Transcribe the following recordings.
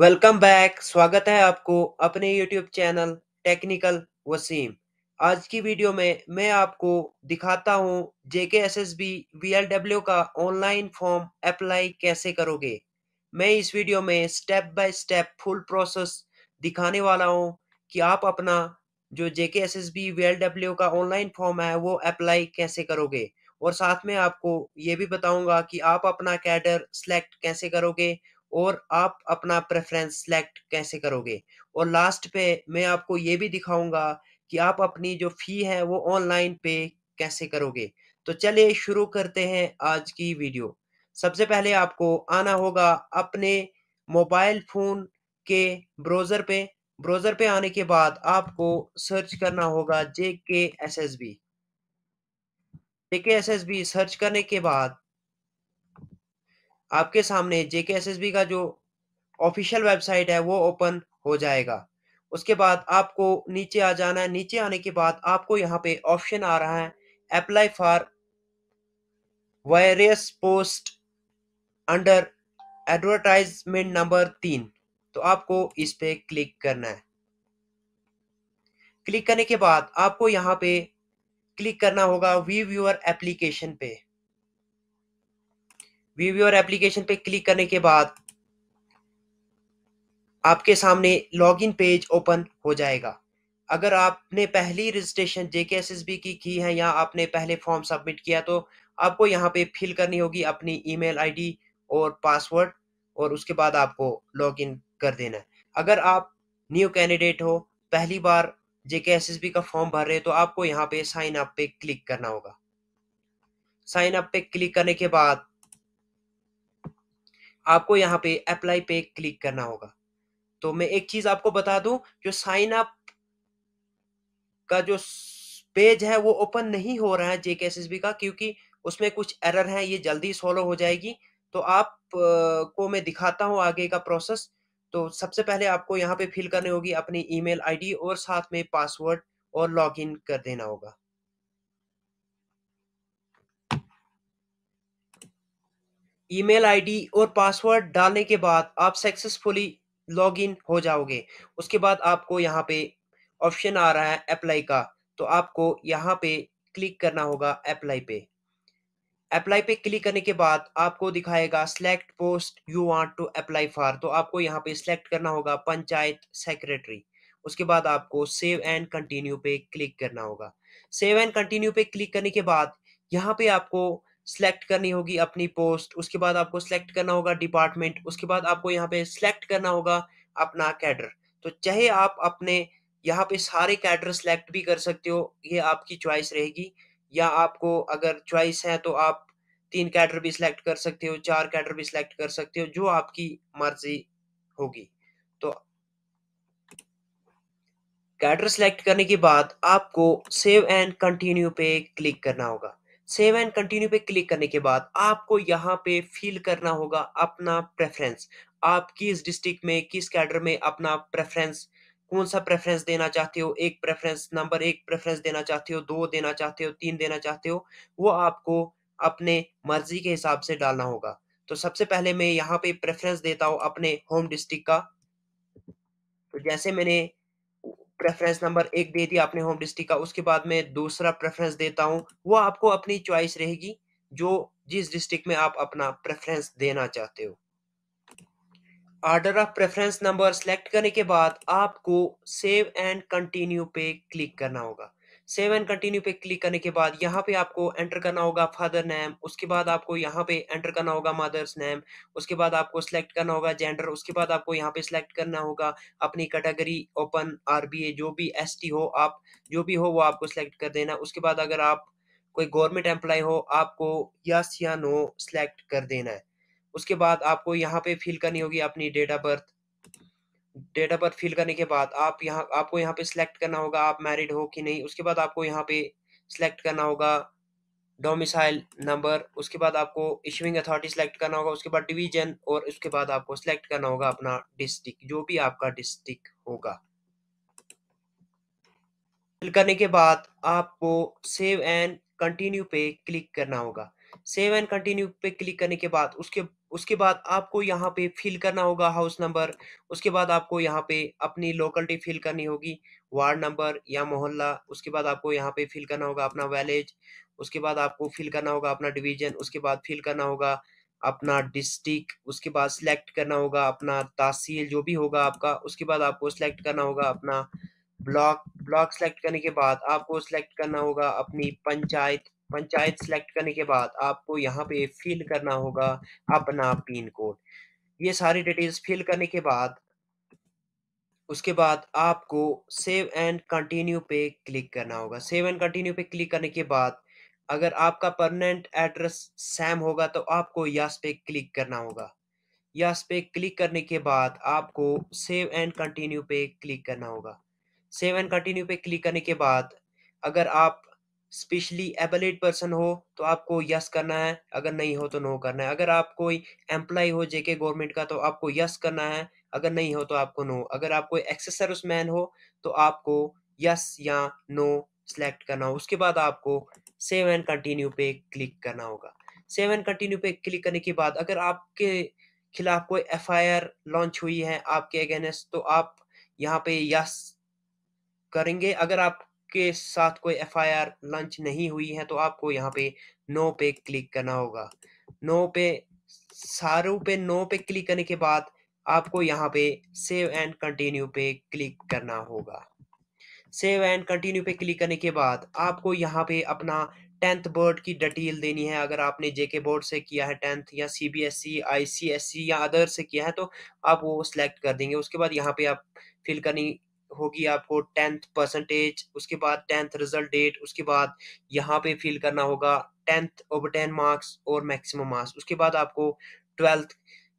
welcome back स्वागत है आपको अपने यूट्यूब चैनल टेक्निकल वसीम आज की वीडियो में मैं आपको दिखाता हूँ JK S S B V L W का ऑनलाइन फॉर्म अप्लाई कैसे करोगे मैं इस वीडियो में step by step full process दिखाने वाला हूँ कि आप अपना जो JK S S B V L W का ऑनलाइन फॉर्म है वो अप्लाई कैसे करोगे और साथ में आपको ये भी बताऊंगा कि आप अपना कैडर सेलेक्ट कैसे करोगे और आप अपना प्रेफरेंस सेलेक्ट कैसे करोगे और लास्ट पे मैं आपको ये भी दिखाऊंगा कि आप अपनी जो फ़ी है वो ऑनलाइन पे कैसे करोगे तो चलिए शुरू करते हैं आज की वीडियो सबसे पहले आपको आना होगा अपने मोबाइल फ़ोन के ब्राउज़र पे ब्राउज़र पे आने के बाद आपको सर्च करना होगा JK S S B J K S S B search करने के बाद आपके सामने जे का जो ऑफिशियल वेबसाइट है वो ओपन हो जाएगा उसके बाद आपको नीचे आ जाना है नीचे आने के बाद आपको यहाँ पे ऑप्शन आ रहा है apply for various post under advertisement number तीन तो आपको इस पे क्लिक करना है क्लिक करने के बाद आपको यहाँ पे क्लिक करना होगा व्यू व्यूअर एप्लीकेशन पे व्यूवर एप्लीकेशन पे क्लिक करने के बाद आपके सामने लॉगिन पेज ओपन हो जाएगा अगर आपने पहली रजिस्ट्रेशन जेके एस की की है या आपने पहले फॉर्म सबमिट किया तो आपको यहाँ पे फिल करनी होगी अपनी ईमेल आईडी और पासवर्ड और उसके बाद आपको लॉग इन कर देना है अगर आप न्यू कैंडिडेट हो पहली बार जेके बी का फॉर्म भर रहे हैं तो आपको यहाँ पे साइन अप पे क्लिक करना होगा साइन अप पे क्लिक करने के बाद आपको यहाँ पे अप्लाई पे क्लिक करना होगा तो मैं एक चीज आपको बता दूं जो साइन अप का जो पेज है वो ओपन नहीं हो रहा है जेके एस का क्योंकि उसमें कुछ एरर है ये जल्दी सॉल्व हो जाएगी तो आप को मैं दिखाता हूँ आगे का प्रोसेस तो सबसे पहले आपको यहाँ पे फिल करनी होगी अपनी ईमेल आईडी और साथ में पासवर्ड और लॉगिन कर देना होगा ईमेल आईडी और पासवर्ड डालने के बाद आप सक्सेसफुली लॉगिन हो जाओगे उसके बाद आपको यहाँ पे ऑप्शन आ रहा है अप्लाई का तो आपको यहाँ पे क्लिक करना होगा अप्लाई पे अप्लाई पे क्लिक करने के बाद आपको दिखाएगा select post you want to apply for तो आपको यहाँ पे सिलेक्ट करना होगा पंचायत सेक्रेटरी उसके बाद आपको सेव एंड कंटिन्यू पे क्लिक करना होगा सेव एंड कंटिन्यू पे क्लिक करने के बाद यहाँ पे आपको सेलेक्ट करनी होगी अपनी पोस्ट उसके बाद आपको सेलेक्ट करना होगा डिपार्टमेंट उसके बाद आपको यहाँ पे सिलेक्ट करना होगा अपना कैडर तो चाहे आप अपने यहाँ पे सारे कैडर सेलेक्ट भी कर सकते हो ये आपकी चॉइस रहेगी या आपको अगर चॉइस है तो आप तीन कैडर भी सिलेक्ट कर सकते हो चार कैडर भी सिलेक्ट कर सकते हो जो आपकी मर्जी होगी तो कैडर सेलेक्ट करने के बाद आपको सेव एंड कंटिन्यू पे क्लिक करना होगा सेव एंड कंटिन्यू पे क्लिक करने के बाद आपको यहाँ पे फिल करना होगा अपना प्रेफरेंस आप किस डिस्ट्रिक्ट में किस कैडर में अपना प्रेफरेंस कौन सा प्रेफरेंस देना चाहते हो एक प्रेफरेंस नंबर एक प्रेफरेंस देना चाहते हो दो देना चाहते हो तीन देना चाहते हो वो आपको अपने मर्जी के हिसाब से डालना होगा तो सबसे पहले मैं यहाँ पे प्रेफरेंस देता हूँ अपने होम डिस्ट्रिक्ट का तो जैसे मैंने प्रेफरेंस नंबर एक दे दिया आपने होम डिस्ट्रिक्ट का उसके बाद में दूसरा प्रेफरेंस देता हूँ वो आपको अपनी चॉइस रहेगी जो जिस डिस्ट्रिक्ट में आप अपना प्रेफरेंस देना चाहते हो order of preference number select करने के बाद आपको सेव एंड कंटिन्यू पे क्लिक करना होगा सेव एंड कंटिन्यू पे क्लिक करने के बाद यहाँ पे आपको एंटर करना होगा फादर नेम उसके बाद आपको यहाँ पे एंटर करना होगा मदर्स नेम उसके बाद आपको सिलेक्ट करना होगा जेंडर उसके बाद आपको यहाँ पे सिलेक्ट करना होगा अपनी कैटेगरी ओपन आर जो भी एस हो आप जो भी हो वो आपको सिलेक्ट कर देना उसके बाद अगर आप कोई गवर्नमेंट एम्प्लॉय हो आपको यस या नो सिलेक्ट कर देना है उसके बाद आपको यहाँ पे फिल करनी होगी अपनी डेट ऑफ बर्थ डेटा पर फिल करने के बाद आप यहाँ आपको यहाँ पे सिलेक्ट करना होगा आप मैरिड हो कि नहीं उसके बाद आपको यहाँ पे सिलेक्ट करना होगा डोमिसाइल नंबर उसके बाद आपको इशूइंग अथॉरिटी सेलेक्ट करना होगा उसके बाद डिवीजन और उसके बाद आपको सेलेक्ट करना होगा अपना डिस्ट्रिक्ट जो भी आपका डिस्ट्रिक्ट होगा फिल करने के बाद आपको सेव एंड कंटिन्यू पे क्लिक करना होगा सेव एंड कंटिन्यू पे क्लिक करने के बाद उसके उसके बाद आपको यहाँ पे फिल करना होगा हाउस नंबर उसके बाद आपको यहाँ पे अपनी लोकलिटी फिल करनी होगी वार्ड नंबर या मोहल्ला उसके बाद आपको यहाँ पे फिल करना होगा अपना वैलेज उसके बाद आपको फिल करना होगा अपना डिवीजन उसके बाद फिल करना होगा अपना डिस्ट्रिक्ट उसके बाद सिलेक्ट करना होगा अपना तहसील जो भी होगा आपका उसके बाद आपको सिलेक्ट करना होगा अपना ब्लॉक ब्लॉक सेलेक्ट करने के बाद आपको सिलेक्ट करना होगा अपनी पंचायत पंचायत सेलेक्ट करने के बाद आपको यहाँ पे फिल करना होगा अपना पिन कोड ये सारी डिटेल्स फिल करने के बाद उसके बाद आपको सेव एंड कंटिन्यू पे क्लिक करना होगा सेव एंड कंटिन्यू पे क्लिक करने के बाद अगर आपका परमानेंट एड्रेस सेम होगा तो आपको यस पे क्लिक करना होगा यस पे क्लिक करने के बाद आपको सेव एंड कंटिन्यू पे क्लिक करना होगा सेव एंड कंटिन्यू पे क्लिक करने के बाद अगर आप स्पेशली एबलेट पर्सन हो तो आपको यस करना है अगर नहीं हो तो नो करना है अगर आप कोई एम्प्लॉय हो जेके गवर्नमेंट का तो आपको यस करना है अगर नहीं हो तो आपको नो अगर आप कोई एक्सेस मैन हो तो आपको यस या नो सेलेक्ट करना हो उसके बाद आपको सेव एंड कंटिन्यू पे क्लिक करना होगा सेव एंड कंटिन्यू पे क्लिक करने के बाद अगर आपके खिलाफ कोई आर लॉन्च हुई है आपके अगेंस्ट तो आप यहाँ पे यस करेंगे अगर आप के साथ कोई आर लॉन्च नहीं हुई है तो आपको यहाँ पे नो पे क्लिक करना होगा नो पे सारू पे नो पे क्लिक करने के बाद आपको यहाँ पे सेव एंड कंटिन्यू पे क्लिक करना होगा सेव एंड कंटिन्यू पे क्लिक करने के बाद आपको यहाँ पे अपना टेंथ बोर्ड की डिटेल देनी है अगर आपने जेके बोर्ड से किया है टेंथ या सीबीएसई आईसीएसई या अदर से किया है तो आप वो सिलेक्ट कर देंगे उसके बाद यहाँ पे आप फिल करनी होगी आपको टेंथ परसेंटेज उसके बाद टेंथ रिजल्ट डेट उसके बाद यहाँ पे फिल करना होगा टेंथ ओवर टेन मार्क्स और मैक्सिमम मार्क्स उसके बाद आपको ट्वेल्थ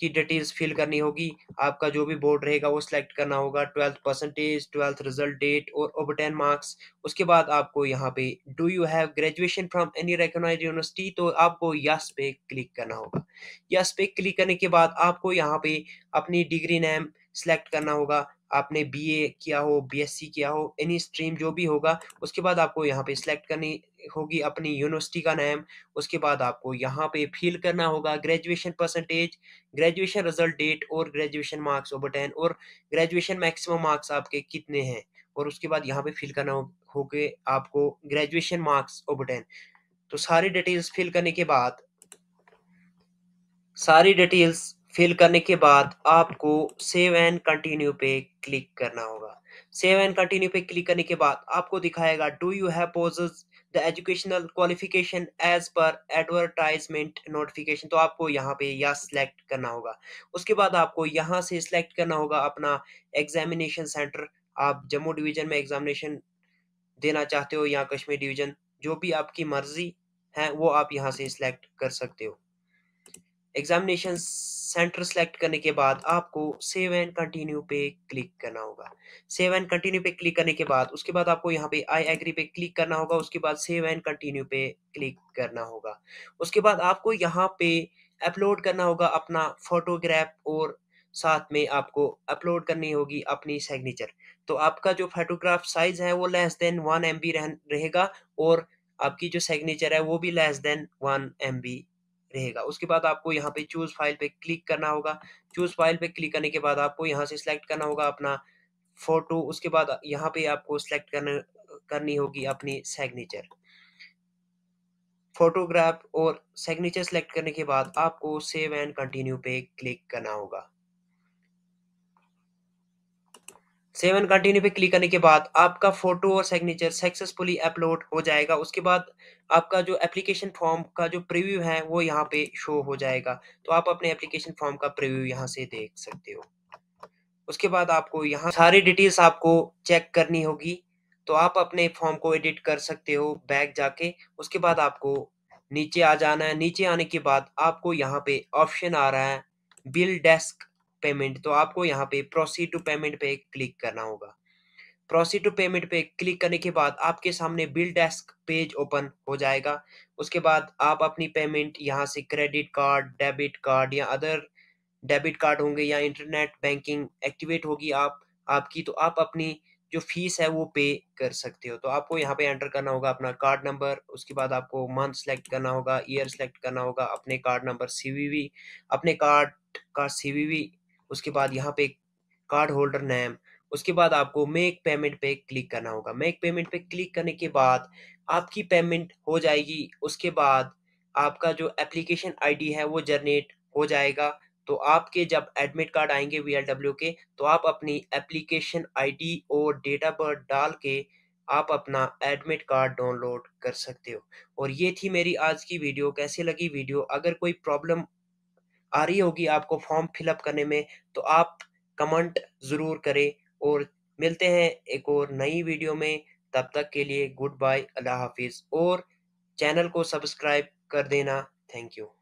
की डिटेल्स फिल करनी होगी आपका जो भी बोर्ड रहेगा वो सिलेक्ट करना होगा twelfth percentage twelfth result date और ओवर टेन मार्क्स उसके बाद आपको यहाँ पे do you have graduation from any recognize university तो आपको यस पे क्लिक करना होगा यस पे क्लिक करने के बाद आपको यहाँ पे अपनी डिग्री नेम सेलेक्ट करना होगा आपने बी ए किया हो बी एस सी किया हो एनी स्ट्रीम जो भी होगा उसके बाद आपको यहाँ पे सिलेक्ट करनी होगी अपनी यूनिवर्सिटी का नाम उसके बाद आपको यहाँ पे फिल करना होगा graduation percentage graduation result date और ग्रेजुएशन मार्क्स ओवर टेन और ग्रेजुएशन मैक्सिमम मार्क्स आपके कितने हैं और उसके बाद यहाँ पे फिल करना हो गए आपको ग्रेजुएशन मार्क्स ओवर टेन तो सारी डिटेल्स फिल करने के बाद सारी डिटेल्स फिल करने के बाद आपको सेव एंड कंटिन्यू पे क्लिक करना होगा सेव एंड कंटिन्यू पे क्लिक करने के बाद आपको दिखाएगा do you have possess the educational qualification as per advertisement notification तो आपको यहाँ पे या सिलेक्ट करना होगा उसके बाद आपको यहाँ से सिलेक्ट करना होगा अपना एग्जामिनेशन सेंटर आप जम्मू डिवीजन में एग्जामिनेशन देना चाहते हो या कश्मीर डिवीजन जो भी आपकी मर्जी है वो आप यहाँ से सिलेक्ट कर सकते हो एग्जामिनेशन सेंटर सेलेक्ट करने के बाद आपको सेव एंड कंटिन्यू पे क्लिक करना होगा सेव एंड कंटिन्यू पे क्लिक करने के बाद उसके बाद आपको यहाँ पे आई एग्री पे क्लिक करना होगा उसके बाद सेव एंड कंटिन्यू पे क्लिक करना होगा उसके बाद आपको यहाँ पे अपलोड करना होगा अपना फोटोग्राफ और साथ में आपको अपलोड करनी होगी अपनी सिग्नेचर तो आपका जो फोटोग्राफ साइज है वो लेस देन वन एम रहेगा और आपकी जो सिग्नेचर है वो भी लेस देन वन एम रहेगा उसके बाद आपको यहाँ पे चूज फाइल पे क्लिक करना होगा चूज फाइल पे क्लिक करने के बाद आपको यहाँ से सिलेक्ट करना होगा अपना फोटो उसके बाद यहाँ पे आपको सिलेक्ट करना करनी होगी अपनी सिग्नेचर फोटोग्राफ और सिग्नेचर सेलेक्ट करने के बाद आपको सेव एंड कंटिन्यू पे क्लिक करना होगा सेवन कंटिन्यू पे क्लिक करने के बाद आपका फोटो और सिग्नेचर सक्सेसफुली अपलोड हो जाएगा उसके बाद आपका जो एप्लीकेशन फॉर्म का जो प्रीव्यू है वो यहाँ पे शो हो जाएगा तो आप अपने एप्लीकेशन फॉर्म का प्रीव्यू यहाँ से देख सकते हो उसके बाद आपको यहाँ सारी डिटेल्स आपको चेक करनी होगी तो आप अपने फॉर्म को एडिट कर सकते हो बैक जाके उसके बाद आपको नीचे आ जाना है नीचे आने के बाद आपको यहाँ पे ऑप्शन आ रहा है बिल डेस्क पेमेंट तो आपको यहाँ पे प्रोसीड टू पेमेंट पे क्लिक करना होगा प्रोसीड टू पेमेंट पे क्लिक करने के बाद आपके सामने बिल डेस्क पेज ओपन हो जाएगा उसके बाद आप अपनी पेमेंट यहाँ से क्रेडिट कार्ड डेबिट कार्ड या अदर डेबिट कार्ड होंगे या इंटरनेट बैंकिंग एक्टिवेट होगी आप आपकी तो आप अपनी जो फीस है वो पे कर सकते हो तो आपको यहाँ पे एंटर करना होगा अपना कार्ड नंबर उसके बाद आपको मंथ सेलेक्ट करना होगा ईयर सेलेक्ट करना होगा अपने कार्ड नंबर सी अपने कार्ड का सी उसके बाद यहाँ पे कार्ड होल्डर नेम उसके बाद आपको मेक पेमेंट पे क्लिक करना होगा मेक पेमेंट पे क्लिक करने के बाद आपकी पेमेंट हो जाएगी उसके बाद आपका जो एप्लीकेशन आईडी है वो जनरेट हो जाएगा तो आपके जब एडमिट कार्ड आएंगे वी के तो आप अपनी एप्लीकेशन आईडी और डेट ऑफ बर्थ डाल के आप अपना एडमिट कार्ड डाउनलोड कर सकते हो और ये थी मेरी आज की वीडियो कैसे लगी वीडियो अगर कोई प्रॉब्लम आ रही होगी आपको फॉर्म फिलअप करने में तो आप कमेंट ज़रूर करें और मिलते हैं एक और नई वीडियो में तब तक के लिए गुड बाय अल्लाह हाफिज़ और चैनल को सब्सक्राइब कर देना थैंक यू